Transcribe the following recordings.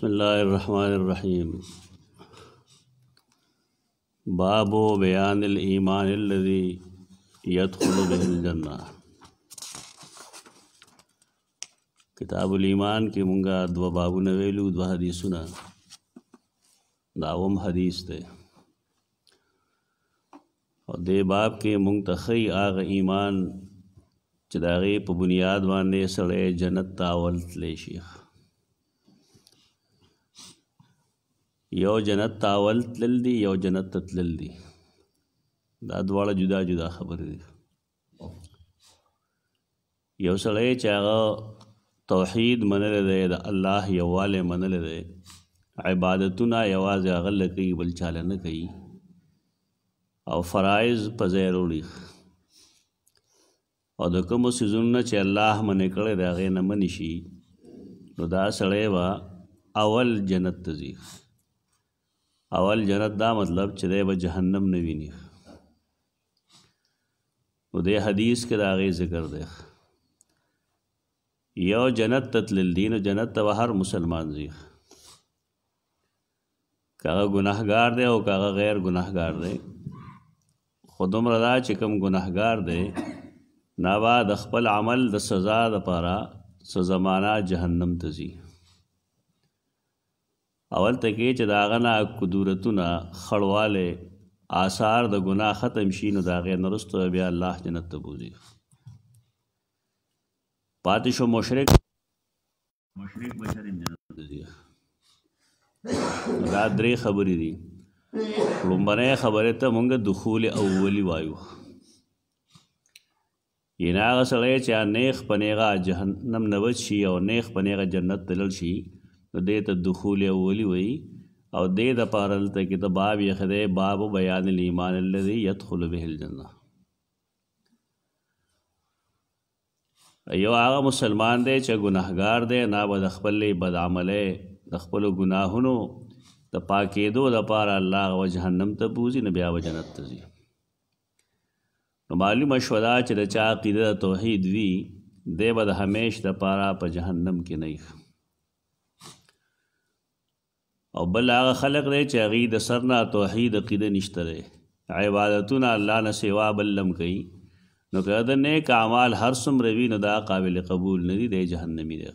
بسم اللہ الرحمن الرحیم باب و بیان الایمان به الجنہ کتاب المان کے منگاد دو باب حدیثنا حدیثن حدیث دے اور دے باب کے منتخی آغ ایمان چداغی پا بنیاد واندے سڑے جنت تاولت لے شیخ یو جنت تاول تلل دی یو جنت ته تلل دی دا دواړه جدا جدا خبرې دي یو سړی چې هغه توحید منل دی د الله یواله منل دی عبادتونه یوازې هغه له کوي بل چاله نه کوي او فرایض په ځای وروړي او د کومو سیزونو چې الله منې کړی دی هغې نه منې شي نو دا سړی به اول جنت ته ځي اول جنت دا مطلب چې دی به جهنم نه ویني نو دې حدیث کې دا غي ذکر دی یو جنت تتلل دین جنت ته هر مسلمان زی کاغه گناهګار دی او کاغه غیر گناهګار دی خودم رضا چې کوم گناهګار دی نابا د خپل عمل د سزا د پاره سزا معنا جهنم ته ځي اول ته کې چې دا غنا قدرتونه خړواله آثار د ګناه ختم شي نو دا غیر نرسته بیا الله جنت ته بوزي پاتې شو مشرک مشرک بشر جنت ته ځي دا درې خبرې دي لومبنه خبره ته مونږ دخول اولی وایو یناغه سره چې نیخ پنیغه جهنم نه وچی او نیخ پنیغه جنت تلل شي دې ته دخول اولی وی او دې د پارل ته کې ته باب یې خدای باب بیان الایمان الذي يدخل به الجنه یو هغه مسلمان دی چې ګناهګار دی نه به د خپلې بد عملې د خپل ګناهونو د پاکېدو لپاره الله او جهنم ته بوزي نه بیا و جنت ته ځي نو معلومه شو دا چې د چا عقیده توحید وی دی به د همیش د پاره په پا جهنم کې نه او بل هغه خلق دی چې هغه د سرنا توحید عقیده نشته دی عبادتونه الله نه سوا بل لم کوي نو که د نیک اعمال هر څومره وی نه دا قابل قبول نه دی د جهنمی دی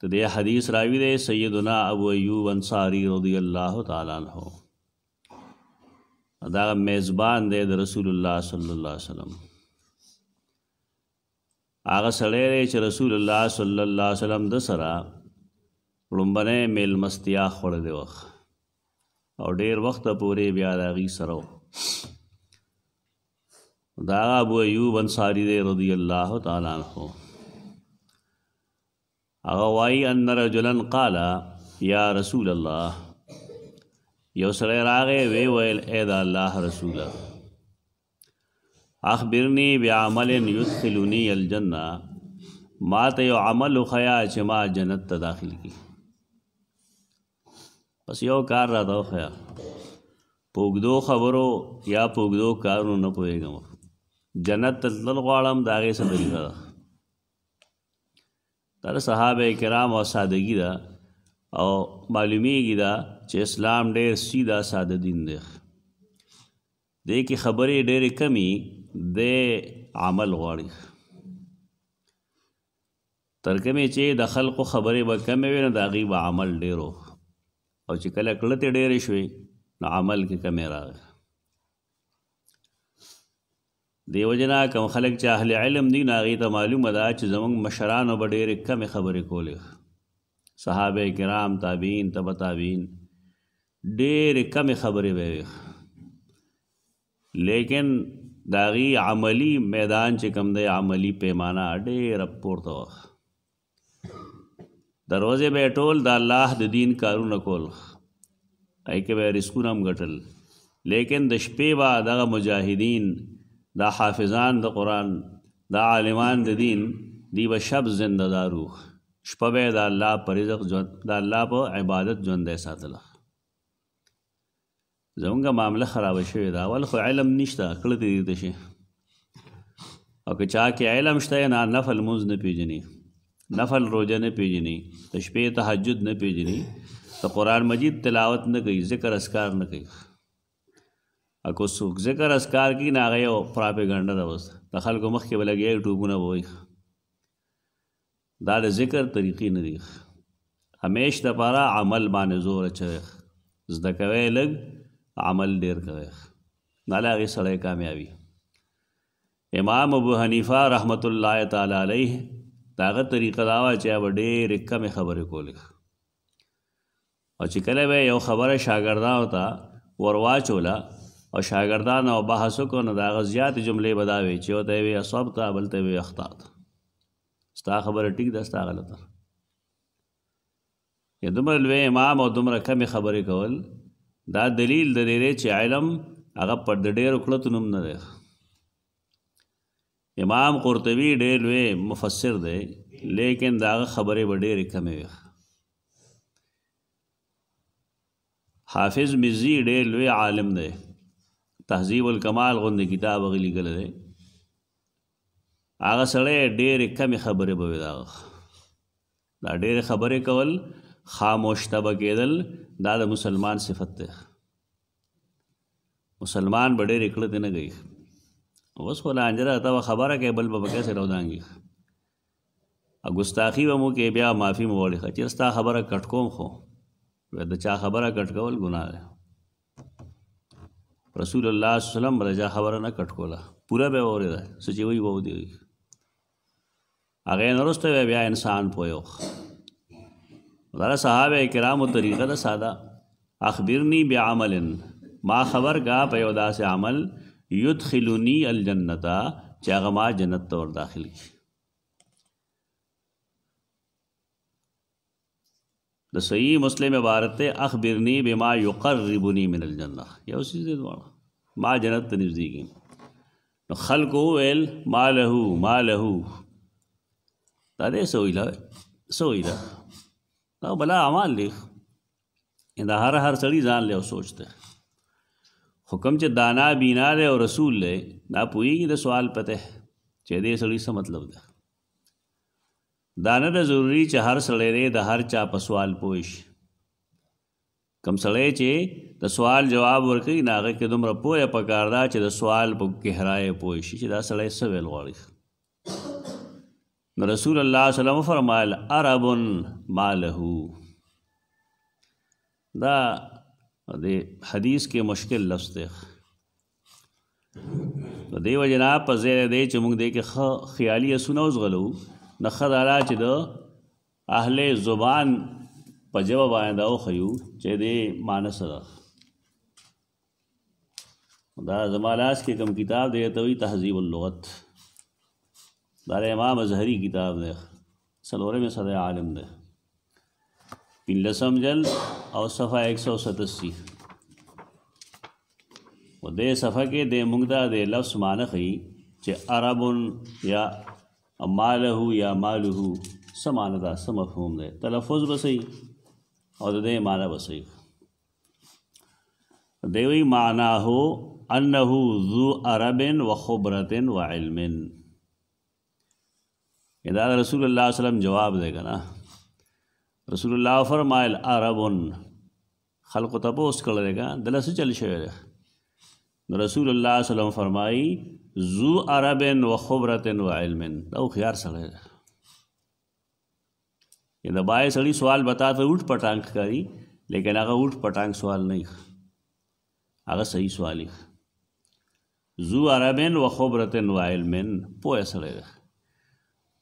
ته د حدیث راوی دی سیدنا ابو ایوب انصاری رضی الله تعالی عنہ دا میزبان دی د رسول الله صلی الله علیه وسلم هغه سړی چې رسول الله صلی الله علیه وسلم د سره لومبنه میلمستیا خوړلې وخت او ډیر وخت پورې بیا داغي سره دا ابو ایوب انصاری دی رضی الله تعالی عنہ هغه وای ان رجلن قال یا رسول الله یو سره راغې وی ویل اے دا الله رسول اخبرنی بعمل یدخلنی الجنه ما ته یو عمل خیا چې ما جنت ته داخل کی پس یو کار را دا خیا پوګدو خبرو یا پوګدو کارونو نه پويګم جنت تل غواړم داغه څه طریقه دا تر صحابه کرام او سادگی دا او معلومیږي دا چې اسلام ډېر سیدا ساده دین دی دې کې خبرې ډېرې کمی د عمل غواړي ترکمه چې د خلکو خبرې به کمې وي نه د غیب عمل ډېرو او چې کله کله ته ډېرې شوې نو عمل کې کمی راغی دیو جنا کم خلک چې اهل علم دي ناغې ته معلومه ده چې زمونږ مشرانو به ډېرې کمې خبرې کولې صحابه کرام تابعین تبع تابعین ډېرې کمې خبرې به وي لیکن داغي عملی میدان چې کم دی عملی پیمانه ډېر پورته وخت د روزې به ټول د الله د دین کارونه کول ای کې به رسکونه هم ګټل لیکن د شپې به دغه مجاهدین د حافظان د قرآن د عالمان د دین دی به شب زنده دارو شپه به د الله پر رزق ژوند د الله په عبادت ژوندې ساتله زمونږه معامله خراب شوې ده اول خو علم نشته کله دې دې شي او که چا کې علم شته نه نفل مونږ نه پیژني نفل روزه نه پیژني د شپې تهجد نه پیژني ته قران مجید تلاوت نه کوي ذکر اسکار نه کوي اکو څوک ذکر اسکار کې نه غي او پراپګاندا د اوس د خلکو مخ کې بلګي ټوبونه وای دا د ذکر طریقې نه دی همیش د پاره عمل باندې زور اچوي زده کوي لګ عمل ډیر کوي نالا غي سره کامیابی امام ابو حنیفه رحمت الله تعالی علیه داغه طریقه دا وا چې به ډېرې کمې خبرې کولې او چې کله به یو خبره شاګردانو ته ورواچوله او شاګردان او بحث کو نه داغه زیات جملې بداوي چې وته وي اصاب ته بلته وي اخطاط ستا خبره ټیک ده ستا غلطه یا دومره لوی امام او دومره کمې خبرې کول دا دلیل د لري چې علم هغه پر ډېر کړه تنم نه ده امام قرطبي ډېر لوی مفسر دی لیکن دا خبره به ډېرې کمې وي حافظ مزي ډېر لوی عالم دی تهذیب الکمال غوندې کتاب غلي ګل دی هغه سره ډېرې کمې خبره به دا دا ډېرې خبره کول خاموش تبه کېدل دا د مسلمان صفت دی مسلمان به ډېرې کړه نه گئی اوس خو لانجره تا خبره کې بل به کیسه راودانګي ا ګستاخی به مو کې بیا معافي مو وړي چې ستا خبره کټکوم خو وې د چا خبره کټکول ګناه ده رسول الله صلی الله علیه وسلم رجا خبره نه کټکوله پورا به وره ده سچې وی وو دی هغه نورسته بیا انسان پویو دا صحابه کرامو طریقه ده ساده اخبرنی بعمل ما خبر کا په یو داسې عمل یدخلونی الجنتا چې هغه ما جنت ته ور داخل کی د صحیح مسلم عبارت ته اخبرنی بما یقربنی من الجنه یو څه دې دواړه ما جنت ته نږدې کی نو خلق ویل مالهو مالهو دا دې سویلا سویلا دا بلا اعمال لیک دا هر هر سړی ځان له سوچته حکم چې دانا بینا دی او رسول دی دا پوېږي د سوال پته چې دې سړی څه مطلب ده دانه د ضروری چې هر سړی دی د هر چا په سوال پوښ کم سړی چې د سوال جواب ورکړي ناغه کې دومره پوهه پکار دا چې د سوال په گہرای پوښ چې دا سړی څه ویل غواړي نو رسول الله صلی الله علیه وسلم فرمایل عربن مالهو دا د حدیث کې مشکل لفظ دی نو دیو جنا په زیر دی چې موږ دې کې خیالي اسونه وزغلو نه خدارا چې د اهل زبان په جواب باندې او خيو چې دې مانس دا زمالاس کې کوم کتاب دی ته وی تهذیب اللغت دا امام زهری کتاب دی سلوره میں صدر عالم دی پلسم جل او صفحه 187 و دې صفحه کې د موږ دا د لفظ معنی خي چې عربن یا ماله یا ماله سمانه دا سم مفهوم دی تلفظ بسي او د دې معنی بسي دوی معنا هو انه ذو عرب و خبره و علم دا رسول الله صلی الله علیه وسلم جواب دی کنه رسول الله فرمایل عربون خلق تبوس کړل دا دلته څه چل شوی دی رسول الله صلی الله علیه وسلم فرمایي ذو عربن و خبرتن و علمن دا خيار سره دی دا بای سړی سوال بتا ته اٹھ پټانک کاری لیکن هغه اٹھ پټانک سوال نه هغه صحیح سوال ذو عربن و خبرتن و علمن پوه سره دی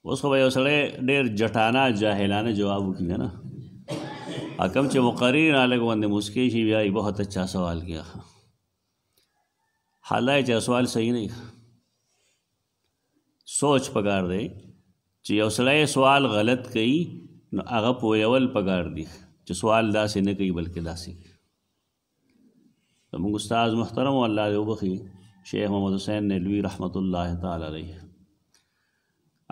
اوس خو یو سړی ډېر جټانا جاهلانه جواب وکړي نه اکم چې مقرر نه لګ باندې مسکی شي بیا یې بہت اچھا سوال کیا حالای چې سوال صحیح نه سوچ پکار دی چې یو سړی سوال غلط کوي نو هغه پویول پکار دی چې سوال داسې نه کوي بلکې داسې زموږ استاد محترم الله دې وبخي شیخ محمد حسین ندوی رحمت الله تعالی علیه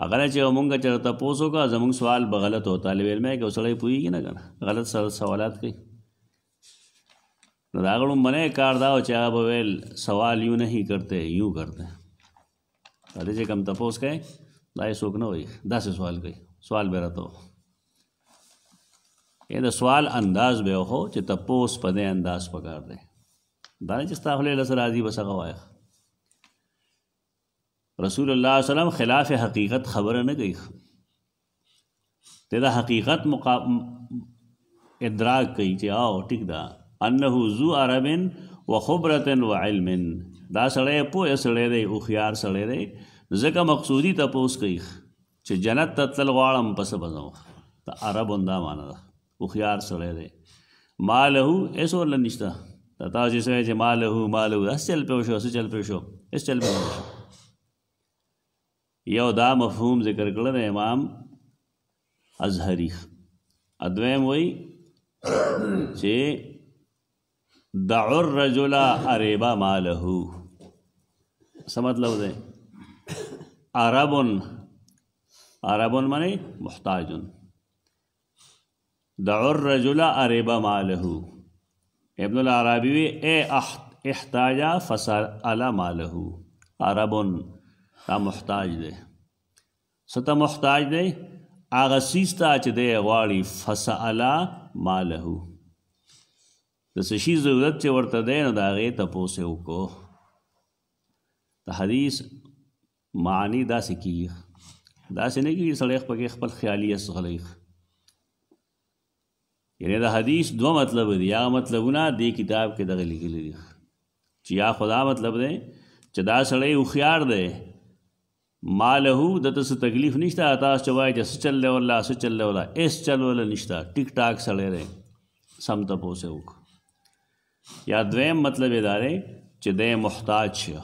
اگر چې مونږ چرته پوسو کا زمونږ سوال به غلط هو طالب علم کې وسړی پوېږي نه کنه غلط سره سوالات کوي نو دا غړو منه کار دا چې هغه ویل سوال یو نه کرتے یو کرتے اره چې کم تپوس کوي دا یې څوک نه وي داسې سوال کوي سوال به راته اې دا سوال انداز به هو چې تپوس په دې انداز پکار دی دا چې تاسو له سره راضي بسغه وایي رسول الله صلی الله علیه وسلم خلاف حقیقت خبره نه کوي ته دا حقیقت مقام ادراک کوي چې آو ټیک دا انه ذو عربن و خبرت و علم دا سړی په سړی دی او خيار سړی دی ځکه مقصودی تپوس کوي چې جنت ته تل غواړم پس بزم ته عرب انده معنا ده او خيار سړی دی مالو ایسو لنشتا تا چې سوي چې مالو مالو اس چل په شو اس چل په شو اس چل په شو یو دا مفهوم ذکر کړل د امام ازهری ادویم وای چې دع الرجل اربا ماله څه مطلب دی عربن عربن معنی محتاجن دع الرجل اربا ماله ابن العربی وی احتاجا فسال ماله عربن تا محتاج دی ستا محتاج دی هغه سیز ته چې دی غواړي فسالا ماله د څه شي ضرورت چې ورته دی نو د هغې تپوس یې وکړو د حدیث معنی داسې کېږي داسې نه کېږي سړی پکې خپل خیالي اسغلی یعنی د حدیث دوه مطلب دی یا مطلبونه دې کتاب کې دغه لیکلي دي چې یا خدا مطلب دی چې دا سړی هوښیار دی مالهو د تاسو تکلیف نشته تاسو چوای چې چل له ولا سو چل له ولا اس چل ولا نشته ټیک ټاک سره رې سم ته پوسه وک یا دویم مطلب ادارې چې د محتاج شه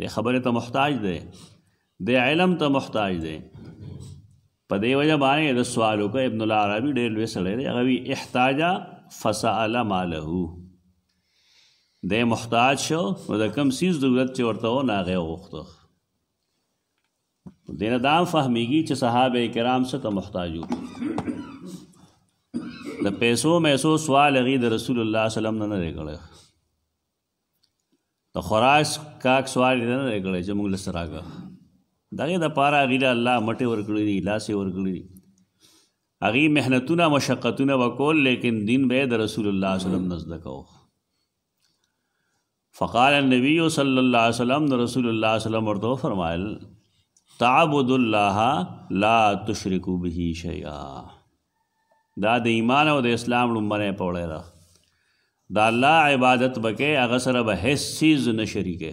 د خبره ته محتاج دی د علم ته محتاج دی په دې وجه باندې د سوالو کو ابن العربی ډېر لوی سره رې هغه وی احتاجا فسأل مالهو د محتاج شو نو د کم سیز ضرورت چې ورته و ناغه وغوښته دین دام فهمیږي چې صحابه کرام څه ته محتاجو د پیسو میسو سوال غي د رسول الله صلی الله علیه وسلم نه لګړ د خراش کاک سوال نه لګړ چې موږ لسره راغ دغه د پارا غیله الله مټه ورګړي دي لاسه ورګړي اغي مهنتونه مشقتونه وکول لیکن دین به د رسول الله صلی الله علیه وسلم نزد کو فقال النبي صلی الله علیه وسلم رسول الله صلی الله علیه وسلم ورته فرمایل تعبد الله لا تشرکو به شیئا دا د ایمان او د اسلام لومبنه پوله ده دا الله عبادت بکې هغه سره به هیڅ چیز نه شریکه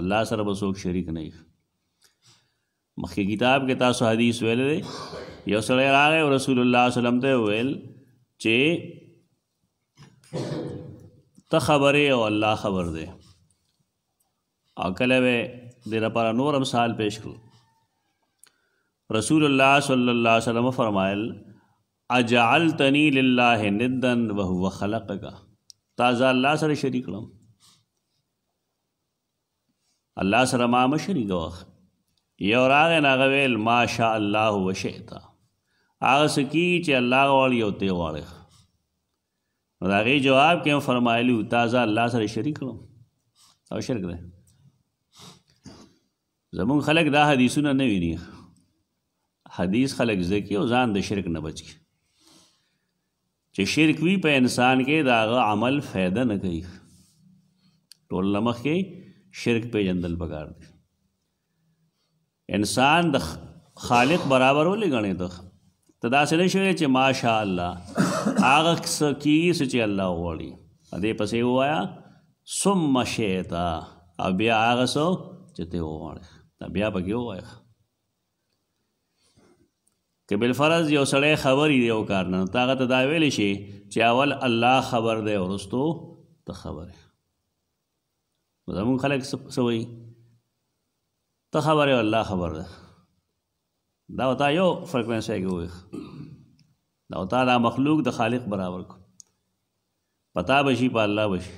الله سره به څوک شریک نه مخکې کتاب کې تاسو حدیث ویل دی یو سړی راغی او رسول الله صلی الله علیه وسلم ته ویل چې ته خبره او الله خبر دی او کله به دیر پر نور امثال پیش کړو رسول الله صلی الله علیه وسلم فرمایل اجعلتنی لله ندن وهو خلقک تازه الله سره شریک کړم الله سره ما مشریک واخ یو راغ نه غویل ماشاء الله وشئتا هغه سکی چې الله غواړي او ته غواړي راغی جواب کې فرمایلی تازه الله سره شریک کړم او شرک ده زمون خلک دا حدیثونه نه ویني حدیث خلک زکی او ځان د شرک نه بچي چې شرک وی په انسان کې دا عمل فایده نه کوي ټول لمخ کې شرک په جندل پکار دي انسان د خالق برابر ولې غنې ته تدا سره شوی چې ماشاء الله هغه سکی چې الله وړي دې پسې وایا ثم شیتا او بیا هغه سو چې ته وړي دا بیا به کې وای که بل فرض یو سړی خبرې دی او کار نه تاغه ته دا ویل شي چې اول الله خبر دی ورستو ته خبره زمون خلک سوي ته خبره الله خبر ده دا وتا یو فریکوئنسي کې وای دا وتا دا مخلوق د خالق برابر کو پتا بشي په الله بشي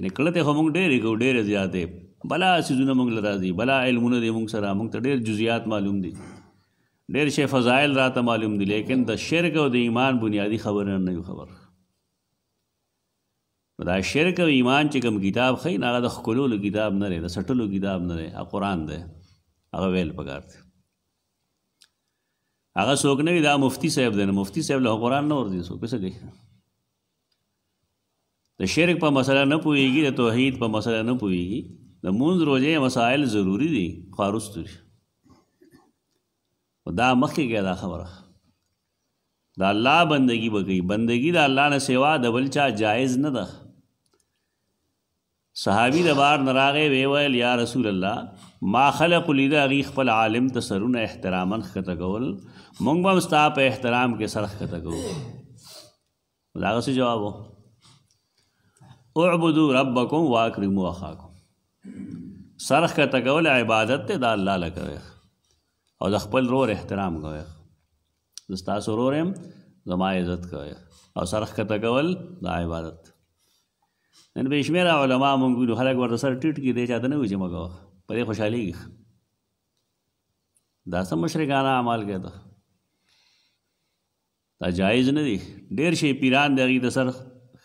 یعنی کله ته موږ ډېرې کو ډېرې زیاتې بلا سيزونه موږ لرا دي بلا علمونه دي موږ سره موږ ته ډېر جزئیات معلوم دي ډېر شی فضایل راته معلوم دي لیکن د شرک او د ایمان بنیادی خبره نه یو خبر دا شرک او ایمان چې کوم کتاب خې نه د خکلولو کتاب نه لري د سټلو کتاب نه لري قرآن دی هغه ویل پکار دی هغه څوک نه دا مفتی صاحب دی مفتی صاحب له قرآن نه ور دي څوک څه کوي د شرک په مسله نه پوهیږي د توحید په مسله نه پوهیږي د مونږ روزې مسائل ضروری دي خاروست دي دا مخکې کې دا خبره دا الله بندگی وکي بندگی دا الله نه سوا د بل چا جایز نه ده صحابي د بار نراغه وی ویل یا رسول الله ما خلق لیدا غی خپل عالم ته سرونه احتراما خته کول مونږ به مستا په احترام کې سرخ خته کوو دا څه جواب وو اعبدو ربکم واکرمو اخاکم سرخ کا تکول عبادت ته دا الله لکوي او د خپل رور احترام کوي زستا سرورم زما عزت کوي او سرخ کا تکول دا عبادت نن به شمیر علما مونږ ګورو خلک ورته سر ټیټ کې دی چاته نه وځي مګو په دې خوشحالي دا سم مشرکانه اعمال کوي دا جایز نه دي ډیر شي پیران دغه د سر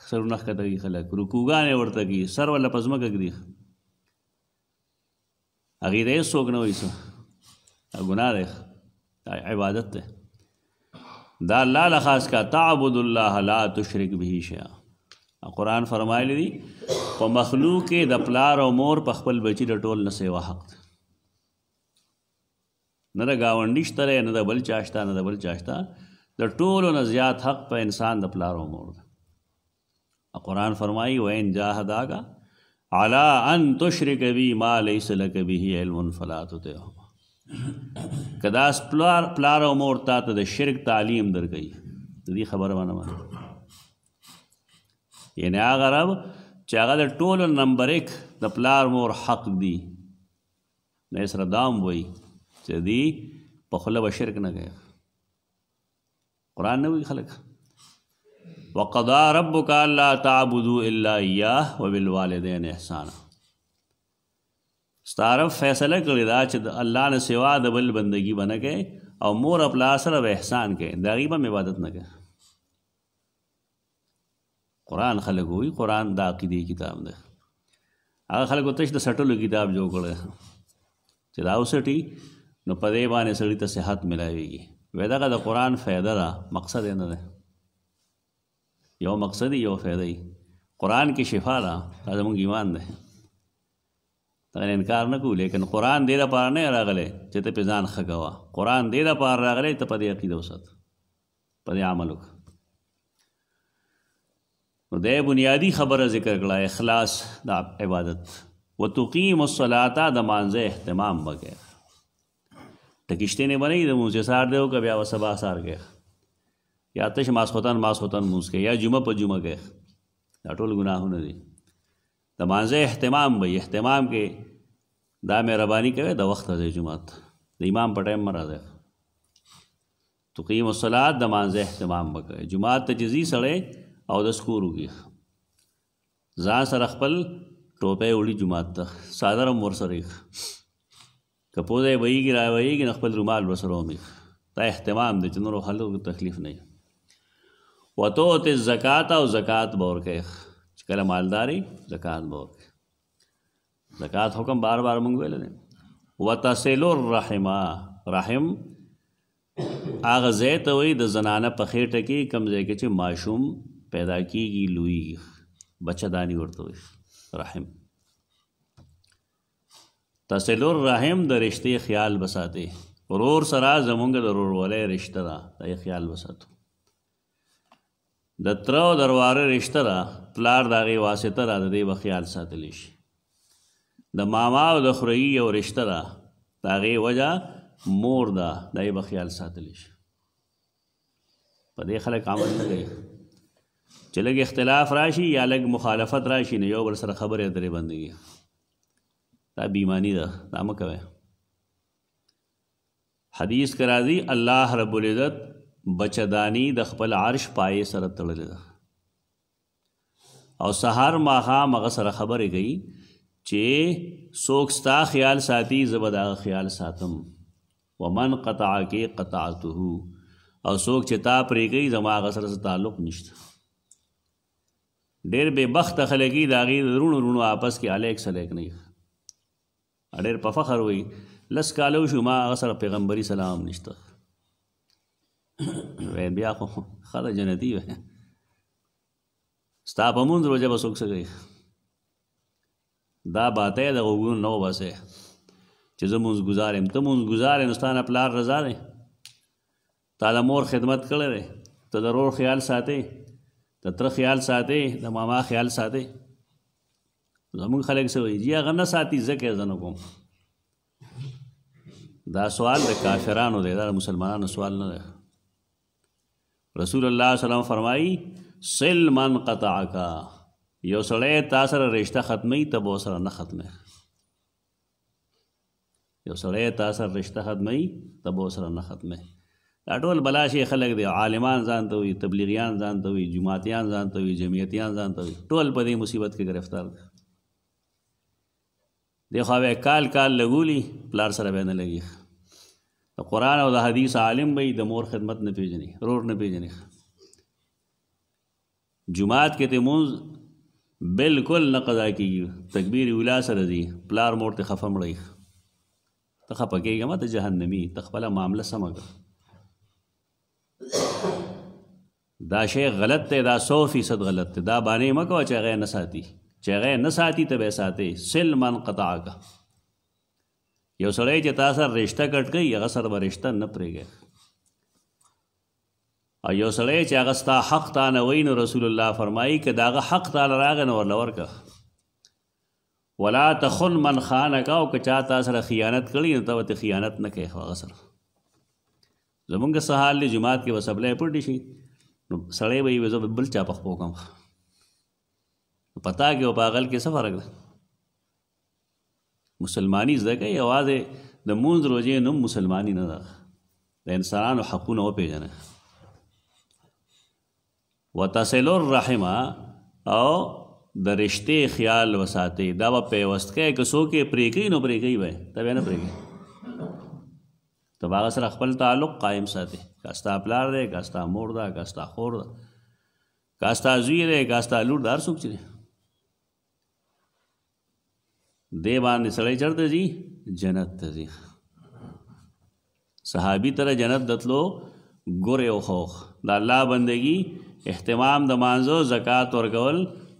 سرونه کته کی خلک رکوګانې ورته کی سر ولا پزما کوي هغه دې څوک نه وایسه ګناه ده عبادت ده دا الله له خاص کا تعبد الله لا تشرک به شیئا قرآن فرمایلی دی په مخلوق کې د پلار او مور په خپل بچی د ټول نه سیوا حق ده نه د گاونډي شته نه د بل چاشتا نه د بل چاشتا د ټولو نه زیات حق په انسان د پلار او مور ده قرآن فرمائی وین جاہ داگا اعلیٰ ان تشر کبھی ماں لئی سل کبھی ہی علم فلا که دا پلار پلار او مور تا ته د شرک تعلیم درکې د دې خبره باندې باندې یعنی هغه رب چې هغه د ټولو نمبر 1 د پلار مور حق دی نه سره دام وای چې دی په خله به شرک نه کوي قران نه وی خلک وقضا ربک الا تعبدوا الا اياه وبالوالدين احسانا ستارف فیصله کړی دا چې الله نه سوا د بل بندگی بنه کې او مور خپل سره احسان کې دا غیبه عبادت نه کې قران خلک وی قران د عقیده کتاب ده هغه خلکو ته د سټلو کتاب جوړ کړی چې دا وسټي نو په دې باندې سړی ته صحت ملایويږي ودا کا د قران فائدہ دا مقصد نه ده یو مقصد یو فائدې قران کې شفا ده دا زموږ ایمان ده دا انکار نه کوو لیکن قران دې لپاره نه راغله چې ته پېزان خګوا قران دې لپاره راغله ته په دې عقیده وسات په دې عمل وکړه نو دې بنیادی خبره ذکر کړه اخلاص د عبادت وتقیم الصلاه د مانزه اهتمام وکړه تکشته نه بنئ د موږ سار دیو کبه او سبا سار کې یا تش ماسخوتن ماسخوتن مونږ کې یا جمعه په جمعه کې دا ټول ګناهونه دي د مانځه اهتمام به اهتمام کې دا مهرباني کوي د وخت د جمعه د امام په ټایم مراد ده تقیم الصلاه د مانځه اهتمام وکړي جمعه تجزی سړې او د سکوروږي ځان سره خپل ټوپه وړي جمعه ته ساده رم ورسره کپوزه ویږي را ویږي خپل رومال وسرومي دا اهتمام دي چې نور خلکو تکلیف نه وتو ته زکات او زکات بور کې کله مالداري زکات بور زکات حکم بار بار مونږ ویل دي وتسل الرحما رحم اغه زیت وې د زنانه په خېټه کې کمزې کې چې ماشوم پیدا کیږي لوی بچدانی ورته وي رحم تسل الرحم د رشتې خیال بساتې ورور سره زمونږ د ورور ولې رشتہ دا, دا خیال بساتو د تر او درواره رشتہ را پلار دغه واسطه را د دې بخیال ساتل شي د ماما او د خوري او رشتہ را دغه وجہ مور دا دای بخیال ساتل شي په دې خلک عمل نه کوي چې لګ اختلاف راشي یا لګ مخالفت راشي نه یو بل سره خبره درې بندګي دا بیمانی ده دا مکوي حدیث کرا دی الله رب العزت بچدانی د خپل عرش پای سره تړلې ده او سهار ماخام هغه سره خبرې گئی چې څوک ستا خیال ساتي زبدا خیال ساتم ومن قطع کې قطعته او څوک چې تا پرېږي زما هغه سره تعلق نشته ډېر بے بخت خلګي دا غي رونو رونو آپس کې الیک سلیک نه ډېر په فخر وي لس کالو شو ما هغه سره پیغمبري سلام نشته وی بیا خو خدای جنتی وي ستا په مونږ روزه به څوک سګي دا باته د وګون نو بسه چې زمونږ گزارم ته مونږ گزارې نستانه پلار رضا ده تعالی مور خدمت کړي ده ته ضرور خیال ساتي ته تر خیال ساتي د ماما خیال ساتي زمون خلک سوي جی هغه نه ساتي زکه زنه کوم دا سوال د کافرانو دی دا مسلمانانو سوال نه دی رسول الله سلام فرمایي سل من قطعک یو سړی تا سره رشتہ ختمي ته بو سره نه ختمه یو سړی تا سره رشتہ ختمي ته بو سره نه ختمه دا ټول بلا شي خلک دي عالمان ځان ته وي تبلیغیان ځان ته وي جماعتیان ځان ته وي جمعیتیان ځان ته وي ټول په دې مصیبت کې گرفتار دي دی خو کال کال لګولي پلار سره به نه لګي د قران او د حدیث عالم به د مور خدمت نه پیژني رور نه پیژني جمعات کې ته مونږ بالکل نه قضا کیږي تکبیر اولا سره دی پلار مور ته خفم لړی ته خپه کېږه مته جهنمی ته خپل معاملې سمګه دا شی غلط دی دا 100 فیصد غلط دی دا باندې مکو چې غیر نه ساتي چې غیر نه ساتي ته به ساتي سل من قطعه یو سړی چې تا سره رشته کټ کوي هغه سره به رشته نه پرېږي او یو سړی چې هغه ستا حق تا نه وایي نو رسول الله فرمایي که د هغه حق تا راغی نو ورله ورکه ولا تخن من خانک او که چا تا سره خیانت کړي نو ته ورته خیانت نه کوي هغه سره زمونږ سهال دی جماعت کې وسبلې پټی شي نو سړی به یې بل چا پخ پوکم پتا کې او پاغل کې څه فرق ده مسلمانی زده کوي یوازې د مونځ روزې نوم مسلمانی نه ده د انسانانو حقونه وپیژنه وتصل الرحم او د رشتې خیال وساتي دا په پیوست کې کسو کې پریکې نو پریکې وای تبه نه پریکې تبا سره خپل تعلق قائم ساتي کاستا پلار دی کاستا مور دا کاستا خور دا کاستا زوی دی کاستا لور دار څوک چي دی باندې سړی چرته ځي جنت ته ځي صحابي تر جنت دتلو ګوره او خوخ د الله بندگی اهتمام د مانزو زکات ورکول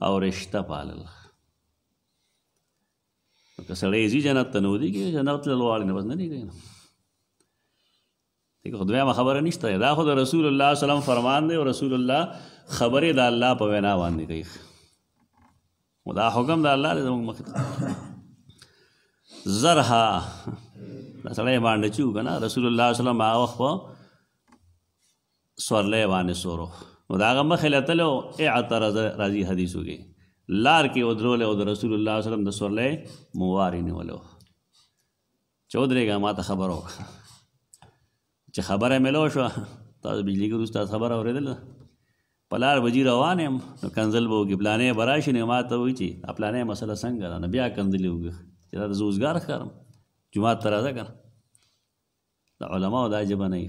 او رشتہ پالل که سړی ځي جنت ته نو دی کې جنت له لوړ نه بس نه دی کې دغه دویمه خبره نشته دا خو د رسول الله سلام فرمان دی او رسول الله خبره د الله په وینا باندې کوي دا حکم د الله دی زموږ مخ زرها دا سړی باندې چې وګنا رسول الله صلی الله علیه وسلم سورلې باندې سورو نو دا هغه مخه لتلو اعتراض راځي حدیثو کې لار کې ودرول او رسول الله صلی الله علیه وسلم د سورلې مواري نیولو چودريګه ماته خبرو چې خبره ملو شو تاسو بجلی کې روستا خبر اوریدل پلار بجی روان يم نو کنزل وو کې پلانې براشي نه ماته وی چې خپل نه مسله څنګه نه بیا کنزلی وګه چې دا د زوزګار ښکارم جومات ته راځه کنه د علماو دا عجبه نه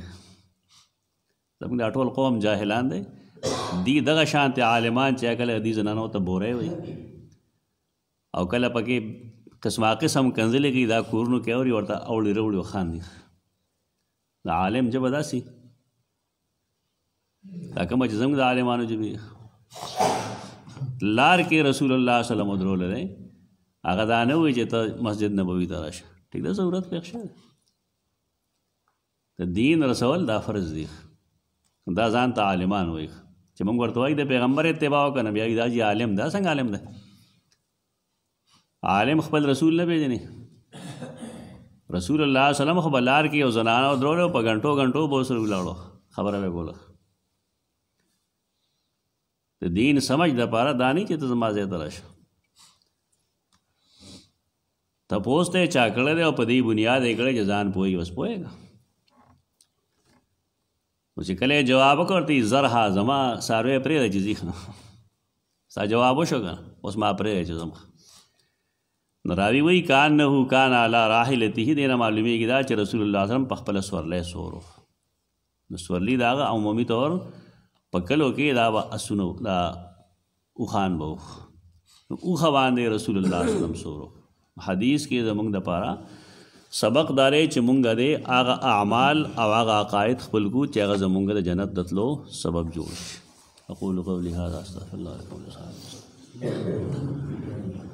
زموږ دا ټول قوم جاهلان دی دی دغه شانته عالمان چې کله دی زنانو ته بورې وي او کله پکې قسمه قسم کنځلې کې دا کورونو کې اوري ورته اوړي وروړي خان دي دا عالم جبه داسي دا کوم چې زموږ د عالمانو جبه لار کې رسول الله صلی الله علیه وسلم درول لري هغه دا نه وایي چې ته مسجد نبوي ته راشه ټیک ده ضرورت پېښ شوی د دین رسول دا فرض دی دا ځان ته عالمان وایي چې موږ ورته وایي د پیغمبر اتباع کنه بیا دا چې عالم دا څنګه عالم ده عالم خپل رسول نه پیژني رسول الله صلی الله علیه وسلم خو بلار کې او زنانه درولو په غنټو غنټو به سره ولاړو خبره به بوله د دین سمج د پاره دانی چې ته زما زیات راشه تپوس ته چا کړه دی او په دې بنیاد یې کړه جزان پوي وس پويګا نو چې کله جواب ورکړتي زرها زما ساروې پرې د جزي خنه سا جواب وشو کنه اوس ما پرې چې زما نراوی وی کان نه هو کان اعلی راحلته دې نه معلومیږي دا چې رسول الله صلی الله علیه وسلم په خپل سورلې سورو نو سورلی دا عمومي طور پکلو کې دا اسونو دا اوخان بو اوخ باندې رسول الله صلی الله علیه وسلم سورو حدیث کې زمونږ د پاره سبق دارې چې مونږ دې هغه اعمال او هغه عقاید خپل کو چې هغه زمونږ د جنت دتلو سبب جوړ شي اقول قولي هذا استغفر الله لكم ولصحابه